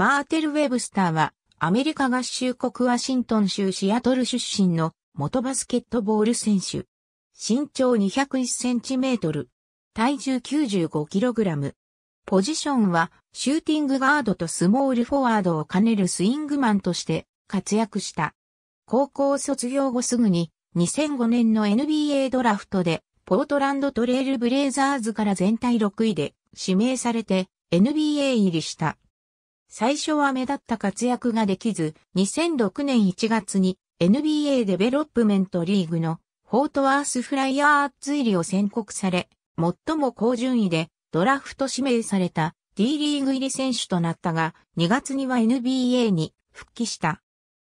マーテル・ウェブスターは、アメリカ合衆国ワシントン州シアトル出身の元バスケットボール選手。身長201センチメートル。体重95キログラム。ポジションは、シューティングガードとスモールフォワードを兼ねるスイングマンとして活躍した。高校卒業後すぐに、2005年の NBA ドラフトで、ポートランドトレイルブレイザーズから全体6位で指名されて NBA 入りした。最初は目立った活躍ができず、2006年1月に NBA デベロップメントリーグのフォートワースフライヤーズ入りを宣告され、最も高順位でドラフト指名された D リーグ入り選手となったが、2月には NBA に復帰した。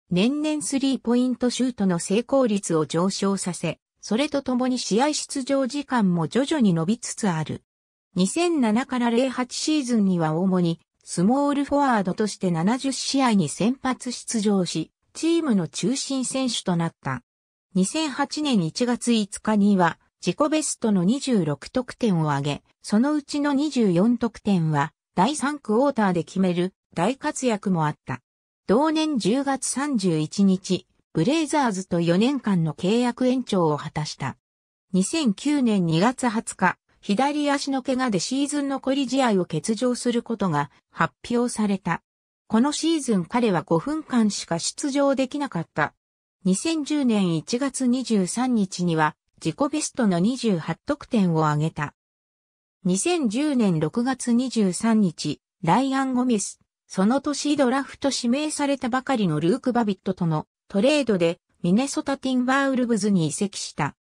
年々スリーポイントシュートの成功率を上昇させ、それとともに試合出場時間も徐々に伸びつつある。2007から08シーズンには主にスモールフォワードとして70試合に先発出場し、チームの中心選手となった。2008年1月5日には、自己ベストの26得点を挙げ、そのうちの24得点は、第3クォーターで決める大活躍もあった。同年10月31日、ブレイザーズと4年間の契約延長を果たした。2009年2月20日、左足の怪我でシーズン残り試合を欠場することが発表された。このシーズン彼は5分間しか出場できなかった。2010年1月23日には自己ベストの28得点を挙げた。2010年6月23日、ライアン・ゴミス、その年ドラフト指名されたばかりのルーク・バビットとのトレードでミネソタ・ティンバウルブズに移籍した。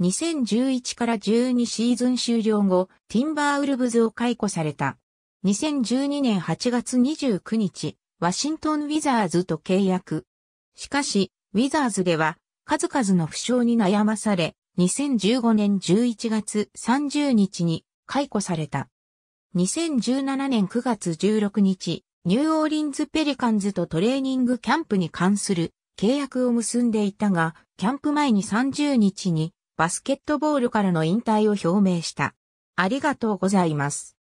2011から12シーズン終了後、ティンバーウルブズを解雇された。2012年8月29日、ワシントン・ウィザーズと契約。しかし、ウィザーズでは、数々の負傷に悩まされ、2015年11月30日に解雇された。2017年9月16日、ニューオーリンズ・ペリカンズとトレーニングキャンプに関する契約を結んでいたが、キャンプ前に30日にバスケットボールからの引退を表明した。ありがとうございます。